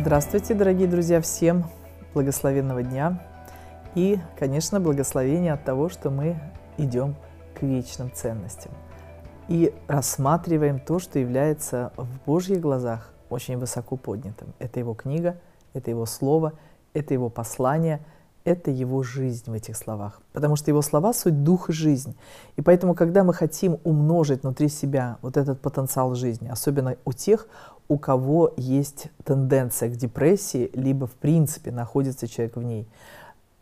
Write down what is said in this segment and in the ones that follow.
Здравствуйте, дорогие друзья, всем благословенного дня и, конечно, благословения от того, что мы идем к вечным ценностям и рассматриваем то, что является в Божьих глазах очень высоко поднятым. Это его книга, это его слово, это его послание – это его жизнь в этих словах, потому что его слова — суть дух и жизнь. И поэтому, когда мы хотим умножить внутри себя вот этот потенциал жизни, особенно у тех, у кого есть тенденция к депрессии, либо в принципе находится человек в ней,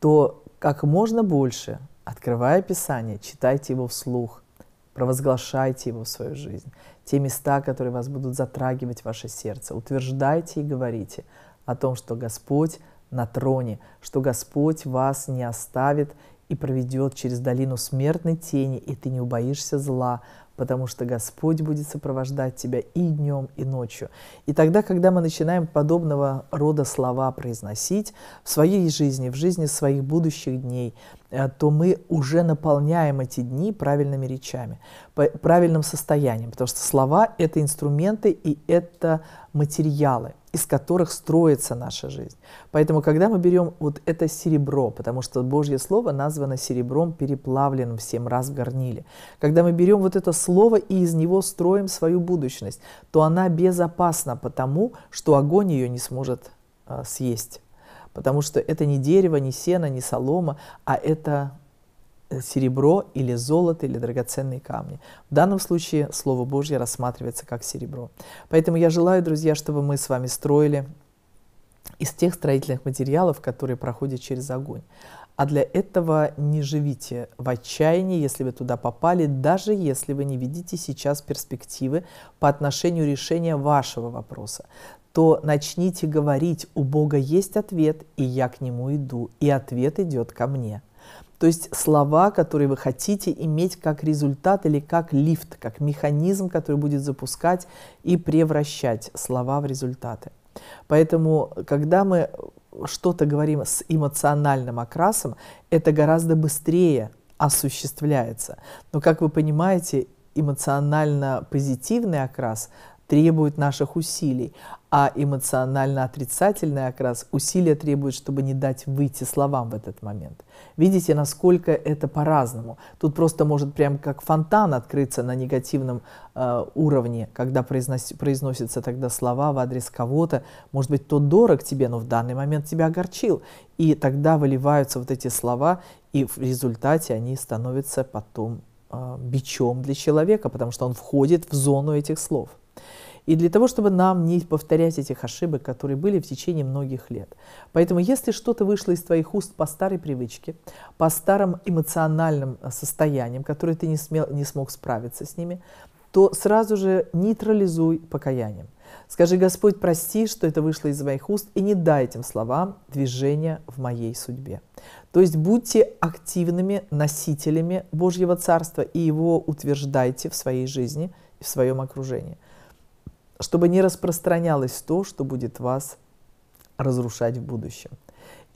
то как можно больше, открывая Писание, читайте его вслух, провозглашайте его в свою жизнь. Те места, которые вас будут затрагивать ваше сердце, утверждайте и говорите о том, что Господь — на троне, что Господь вас не оставит и проведет через долину смертной тени, и ты не убоишься зла, потому что Господь будет сопровождать тебя и днем, и ночью. И тогда, когда мы начинаем подобного рода слова произносить в своей жизни, в жизни своих будущих дней, э, то мы уже наполняем эти дни правильными речами, правильным состоянием, потому что слова – это инструменты и это материалы – из которых строится наша жизнь. Поэтому, когда мы берем вот это серебро, потому что Божье Слово названо серебром, переплавленным в семь раз в горниле, когда мы берем вот это Слово и из него строим свою будущность, то она безопасна потому, что огонь ее не сможет э, съесть. Потому что это не дерево, не сено, не солома, а это Э, серебро или золото или драгоценные камни. В данном случае Слово Божье рассматривается как серебро. Поэтому я желаю, друзья, чтобы мы с вами строили из тех строительных материалов, которые проходят через огонь. А для этого не живите в отчаянии, если вы туда попали, даже если вы не видите сейчас перспективы по отношению решения вашего вопроса то начните говорить, у Бога есть ответ, и я к нему иду, и ответ идет ко мне. То есть слова, которые вы хотите иметь как результат или как лифт, как механизм, который будет запускать и превращать слова в результаты. Поэтому, когда мы что-то говорим с эмоциональным окрасом, это гораздо быстрее осуществляется. Но, как вы понимаете, эмоционально позитивный окрас требует наших усилий, а эмоционально отрицательный окрас усилия требует, чтобы не дать выйти словам в этот момент. Видите, насколько это по-разному. Тут просто может прям как фонтан открыться на негативном э, уровне, когда произносятся тогда слова в адрес кого-то. Может быть, тот дорог тебе, но в данный момент тебя огорчил. И тогда выливаются вот эти слова, и в результате они становятся потом э, бичом для человека, потому что он входит в зону этих слов. И для того, чтобы нам не повторять этих ошибок, которые были в течение многих лет. Поэтому, если что-то вышло из твоих уст по старой привычке, по старым эмоциональным э, состояниям, которые ты не, смел, не смог справиться с ними, то сразу же нейтрализуй покаянием. Скажи, Господь, прости, что это вышло из моих уст, и не дай этим словам движения в моей судьбе. То есть будьте активными носителями Божьего Царства и его утверждайте в своей жизни и в своем окружении чтобы не распространялось то, что будет вас разрушать в будущем.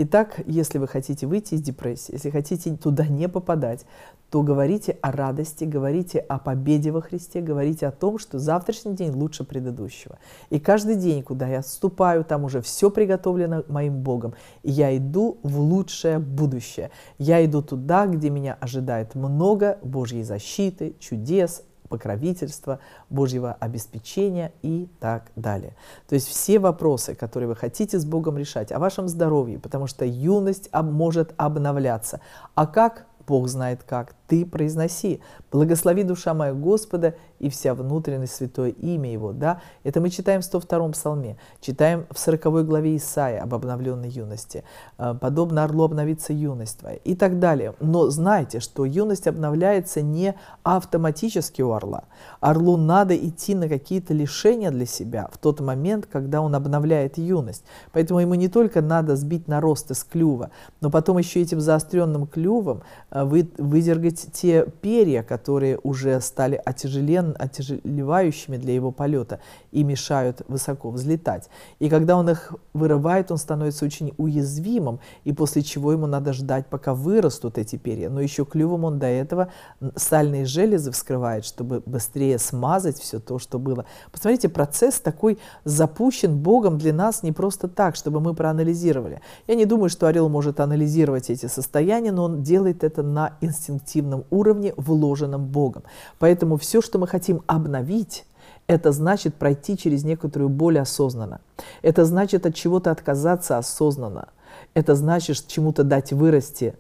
Итак, если вы хотите выйти из депрессии, если хотите туда не попадать, то говорите о радости, говорите о победе во Христе, говорите о том, что завтрашний день лучше предыдущего. И каждый день, куда я ступаю, там уже все приготовлено моим Богом. И я иду в лучшее будущее. Я иду туда, где меня ожидает много Божьей защиты, чудес, покровительства, Божьего обеспечения и так далее. То есть все вопросы, которые вы хотите с Богом решать, о вашем здоровье, потому что юность об, может обновляться. А как? Бог знает как ты произноси. Благослови душа моя Господа и вся внутренность святое имя Его. Да? Это мы читаем в 102-м псалме, читаем в 40 главе Исаия об обновленной юности. Э, Подобно орлу обновится юность твоя и так далее. Но знайте, что юность обновляется не автоматически у орла. Орлу надо идти на какие-то лишения для себя в тот момент, когда он обновляет юность. Поэтому ему не только надо сбить наросты с клюва, но потом еще этим заостренным клювом э, вы, выдергать ведь те перья, которые уже стали отяжелен, отяжелевающими для его полета и мешают высоко взлетать. И когда он их вырывает, он становится очень уязвимым, и после чего ему надо ждать, пока вырастут эти перья. Но еще клювом он до этого сальные железы вскрывает, чтобы быстрее смазать все то, что было. Посмотрите, процесс такой запущен Богом для нас не просто так, чтобы мы проанализировали. Я не думаю, что орел может анализировать эти состояния, но он делает это на инстинктивном духовном уровне, вложенном Богом. Поэтому все, что мы хотим обновить, это значит пройти через некоторую боль осознанно. Это значит от чего-то отказаться осознанно. Это значит чему-то дать вырасти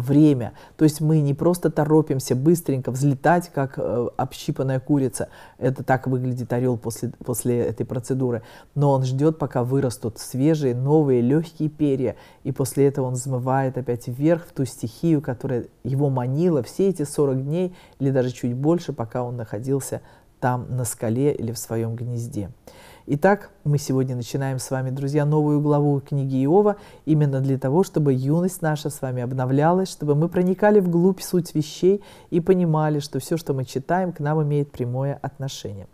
время. То есть мы не просто торопимся быстренько взлетать, как э, общипанная курица. Это так выглядит орел после, после этой процедуры. Но он ждет, пока вырастут свежие, новые, легкие перья. И после этого он взмывает опять вверх в ту стихию, которая его манила все эти 40 дней или даже чуть больше, пока он находился там на скале или в своем гнезде. Итак, мы сегодня начинаем с вами, друзья, новую главу книги Иова, именно для того, чтобы юность наша с вами обновлялась, чтобы мы проникали в глубь суть вещей и понимали, что все, что мы читаем, к нам имеет прямое отношение.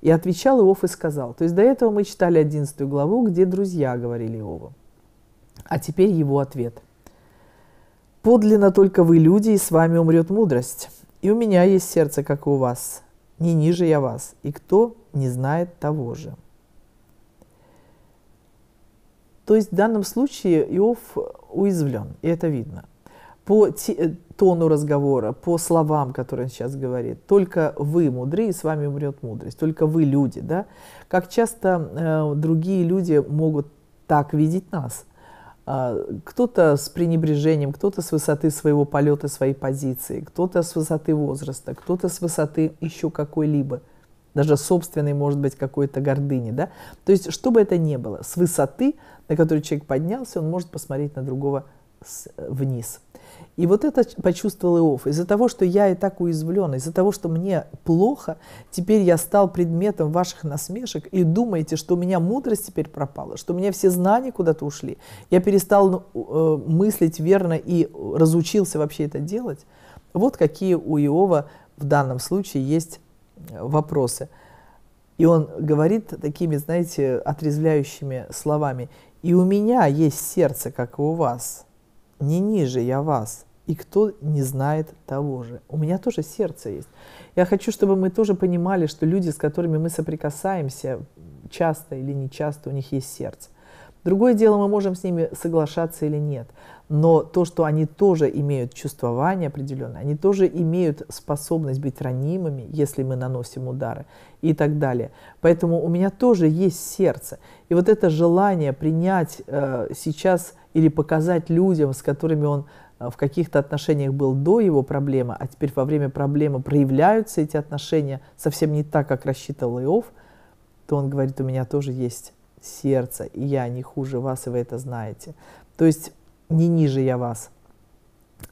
И отвечал Иов и сказал. То есть до этого мы читали 11 главу, где друзья говорили Иову. А теперь его ответ. «Подлинно только вы люди, и с вами умрет мудрость. И у меня есть сердце, как и у вас. Не ниже я вас. И кто не знает того же. То есть в данном случае Иов уязвлен, и это видно. По э, тону разговора, по словам, которые он сейчас говорит, только вы мудры, и с вами умрет мудрость, только вы люди, да? Как часто э, другие люди могут так видеть нас? Э, кто-то с пренебрежением, кто-то с высоты своего полета, своей позиции, кто-то с высоты возраста, кто-то с высоты еще какой-либо даже собственной, может быть, какой-то гордыни, да. То есть, что бы это ни было, с высоты, на которую человек поднялся, он может посмотреть на другого э, вниз. И вот это почувствовал Иов. Из-за того, что я и так уязвлен, из-за того, что мне плохо, теперь я стал предметом ваших насмешек, и думаете, что у меня мудрость теперь пропала, что у меня все знания куда-то ушли, я перестал э, мыслить верно и разучился вообще это делать. Вот какие у Иова в данном случае есть вопросы. И он говорит такими, знаете, отрезвляющими словами. «И у меня есть сердце, как и у вас, не ниже я вас, и кто не знает того же». У меня тоже сердце есть. Я хочу, чтобы мы тоже понимали, что люди, с которыми мы соприкасаемся, часто или нечасто, у них есть сердце. Другое дело, мы можем с ними соглашаться или нет. Но то, что они тоже имеют чувствование определенное, они тоже имеют способность быть ранимыми, если мы наносим удары и так далее. Поэтому у меня тоже есть сердце. И вот это желание принять э, сейчас или показать людям, с которыми он э, в каких-то отношениях был до его проблемы, а теперь во время проблемы проявляются эти отношения совсем не так, как рассчитывал Иов, то он говорит, у меня тоже есть сердца, и я не хуже вас, и вы это знаете. То есть не ниже я вас.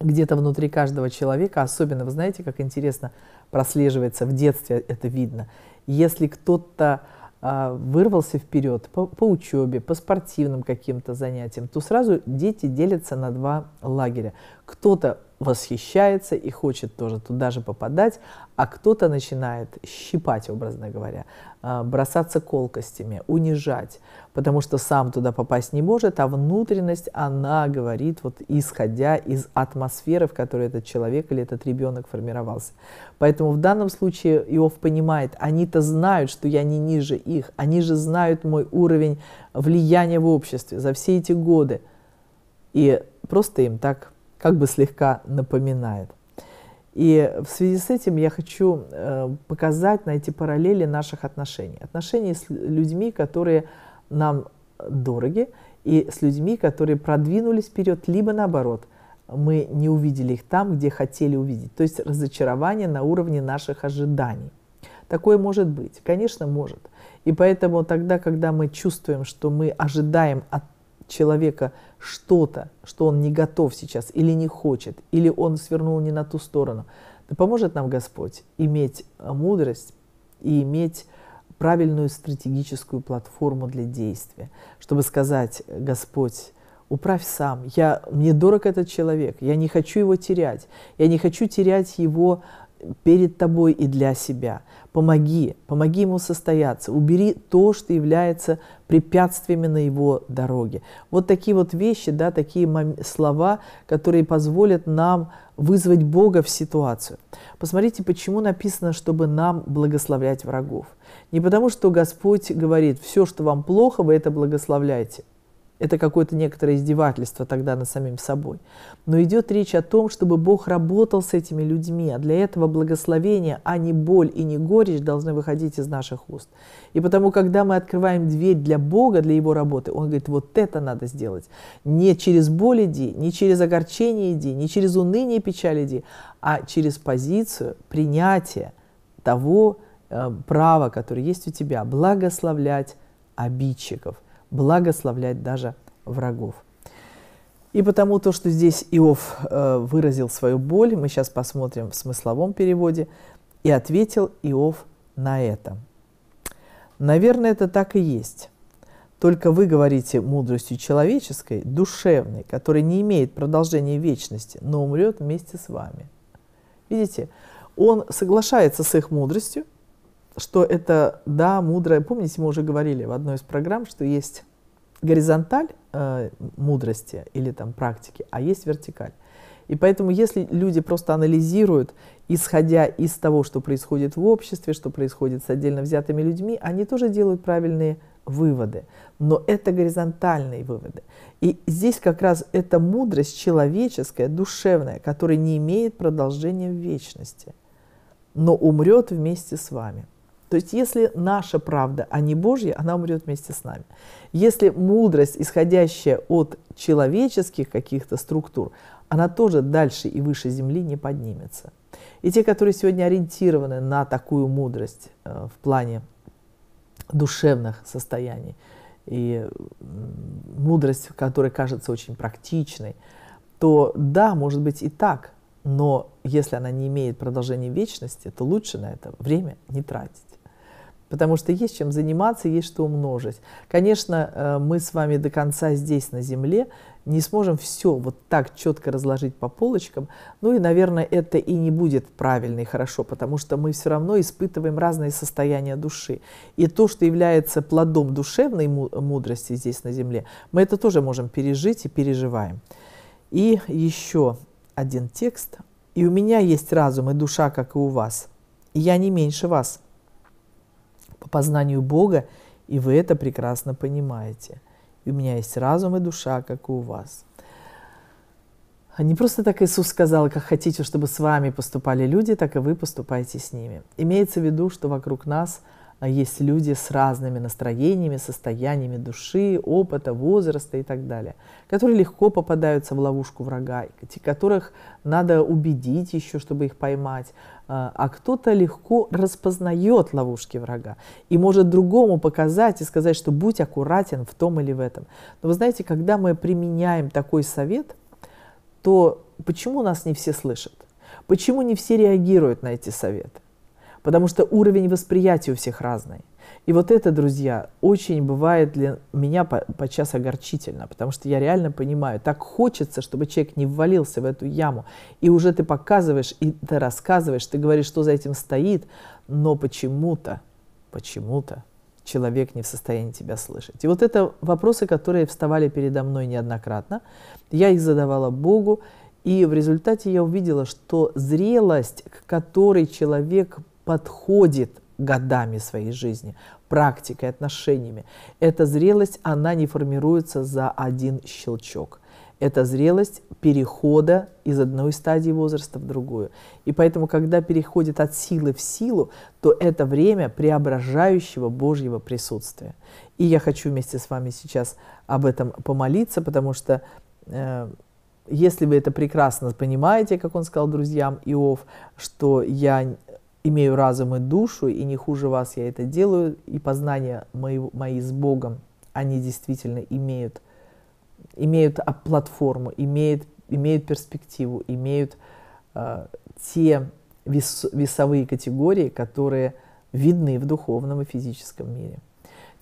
Где-то внутри каждого человека, особенно, вы знаете, как интересно прослеживается, в детстве это видно. Если кто-то а, вырвался вперед по, по учебе, по спортивным каким-то занятиям, то сразу дети делятся на два лагеря. Кто-то восхищается и хочет тоже туда же попадать, а кто-то начинает щипать, образно говоря, а, бросаться колкостями, унижать, потому что сам туда попасть не может, а внутренность, она говорит, вот исходя из атмосферы, в которой этот человек или этот ребенок формировался. Поэтому в данном случае Иов понимает, они-то знают, что я не ниже их, они же знают мой уровень влияния в обществе за все эти годы. И просто им так как бы слегка напоминает. И в связи с этим я хочу э, показать, на эти параллели наших отношений. Отношений с людьми, которые нам дороги, и с людьми, которые продвинулись вперед, либо наоборот, мы не увидели их там, где хотели увидеть. То есть разочарование на уровне наших ожиданий. Такое может быть, конечно, может. И поэтому тогда, когда мы чувствуем, что мы ожидаем от человека что-то, что он не готов сейчас или не хочет, или он свернул не на ту сторону, да поможет нам Господь иметь э, мудрость и иметь правильную стратегическую платформу для действия, чтобы сказать, э, Господь, управь сам, я, мне дорог этот человек, я не хочу его терять, я не хочу терять его перед тобой и для себя. Помоги, помоги ему состояться, убери то, что является препятствиями на его дороге. Вот такие вот вещи, да, такие слова, которые позволят нам вызвать Бога в ситуацию. Посмотрите, почему написано, чтобы нам благословлять врагов. Не потому, что Господь говорит, все, что вам плохо, вы это благословляете – это какое-то некоторое издевательство тогда над самим собой. Но идет речь о том, чтобы Бог работал с этими людьми, а для этого благословение, а не боль и не горечь должны выходить из наших уст. И потому, когда мы открываем дверь для Бога, для Его работы, Он говорит, вот это надо сделать. Не через боль иди, не через огорчение иди, не через уныние и печаль иди, а через позицию принятия того э, права, которое есть у тебя, благословлять обидчиков – благословлять даже врагов. И потому то, что здесь Иов э, выразил свою боль, мы сейчас посмотрим в смысловом переводе, и ответил Иов на это. Наверное, это так и есть. Только вы говорите мудростью человеческой, душевной, которая не имеет продолжения вечности, но умрет вместе с вами. Видите, он соглашается с их мудростью, что это, да, мудрая, помните, мы уже говорили в одной из программ, что есть горизонталь э, мудрости или там практики, а есть вертикаль. И поэтому, если люди просто анализируют, исходя из того, что происходит в обществе, что происходит с отдельно взятыми людьми, они тоже делают правильные выводы. Но это горизонтальные выводы. И здесь как раз эта мудрость человеческая, душевная, которая не имеет продолжения в вечности, но умрет вместе с вами. То есть если наша правда, а не Божья, она умрет вместе с нами. Если мудрость, исходящая от человеческих каких-то структур, она тоже дальше и выше земли не поднимется. И те, которые сегодня ориентированы на такую мудрость э, в плане душевных состояний, и мудрость, которая кажется очень практичной, то да, может быть и так, но если она не имеет продолжения вечности, то лучше на это время не тратить потому что есть чем заниматься, есть что умножить. Конечно, э, мы с вами до конца здесь, на Земле, не сможем все вот так четко разложить по полочкам. Ну и, наверное, это и не будет правильно и хорошо, потому что мы все равно испытываем разные состояния души. И то, что является плодом душевной мудрости здесь на Земле, мы это тоже можем пережить и переживаем. И еще один текст. «И у меня есть разум и душа, как и у вас. И я не меньше вас» к познанию Бога, и вы это прекрасно понимаете. И у меня есть разум и душа, как и у вас. А не просто так Иисус сказал, как хотите, чтобы с вами поступали люди, так и вы поступайте с ними. Имеется в виду, что вокруг нас – а есть люди с разными настроениями, состояниями души, опыта, возраста и так далее, которые легко попадаются в ловушку врага, которых надо убедить еще, чтобы их поймать, а, а кто-то легко распознает ловушки врага и может другому показать и сказать, что будь аккуратен в том или в этом. Но вы знаете, когда мы применяем такой совет, то почему нас не все слышат? Почему не все реагируют на эти советы? потому что уровень восприятия у всех разный. И вот это, друзья, очень бывает для меня подчас огорчительно, потому что я реально понимаю, так хочется, чтобы человек не ввалился в эту яму. И уже ты показываешь, и ты рассказываешь, ты говоришь, что за этим стоит, но почему-то, почему-то человек не в состоянии тебя слышать. И вот это вопросы, которые вставали передо мной неоднократно. Я их задавала Богу, и в результате я увидела, что зрелость, к которой человек подходит годами своей жизни, практикой, отношениями. Эта зрелость, она не формируется за один щелчок. Это зрелость перехода из одной стадии возраста в другую. И поэтому, когда переходит от силы в силу, то это время преображающего Божьего присутствия. И я хочу вместе с вами сейчас об этом помолиться, потому что э, если вы это прекрасно понимаете, как он сказал друзьям Иов, что я имею разум и душу, и не хуже вас я это делаю, и познания мои, мои с Богом, они действительно имеют, имеют платформу, имеют, имеют перспективу, имеют э, те вес, весовые категории, которые видны в духовном и физическом мире.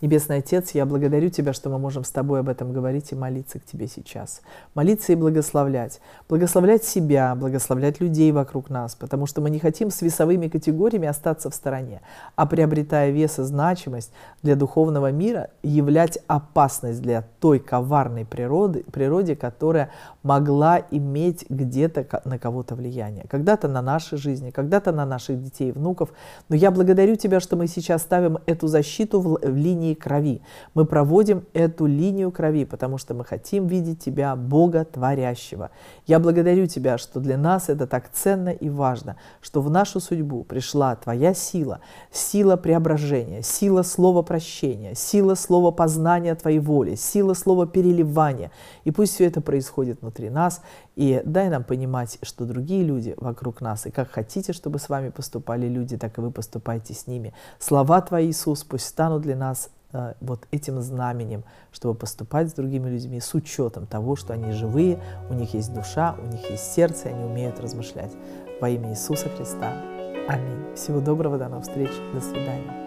Небесный Отец, я благодарю Тебя, что мы можем с Тобой об этом говорить и молиться к Тебе сейчас. Молиться и благословлять. Благословлять себя, благословлять людей вокруг нас, потому что мы не хотим с весовыми категориями остаться в стороне, а приобретая вес и значимость для духовного мира, являть опасность для той коварной природы, природе, которая могла иметь где-то на кого-то влияние. Когда-то на нашей жизни, когда-то на наших детей и внуков. Но я благодарю Тебя, что мы сейчас ставим эту защиту в линии линии крови. Мы проводим эту линию крови, потому что мы хотим видеть Тебя, Бога Творящего. Я благодарю Тебя, что для нас это так ценно и важно, что в нашу судьбу пришла Твоя сила, сила преображения, сила слова прощения, сила слова познания Твоей воли, сила слова переливания. И пусть все это происходит внутри нас, и дай нам понимать, что другие люди вокруг нас, и как хотите, чтобы с вами поступали люди, так и вы поступайте с ними. Слова Твои, Иисус, пусть станут для нас а, вот этим знаменем, чтобы поступать с другими людьми с учетом того, что они живые, у них есть душа, у них есть сердце, они умеют размышлять. Во имя Иисуса Христа. Аминь. Всего доброго, до новых встреч, до свидания.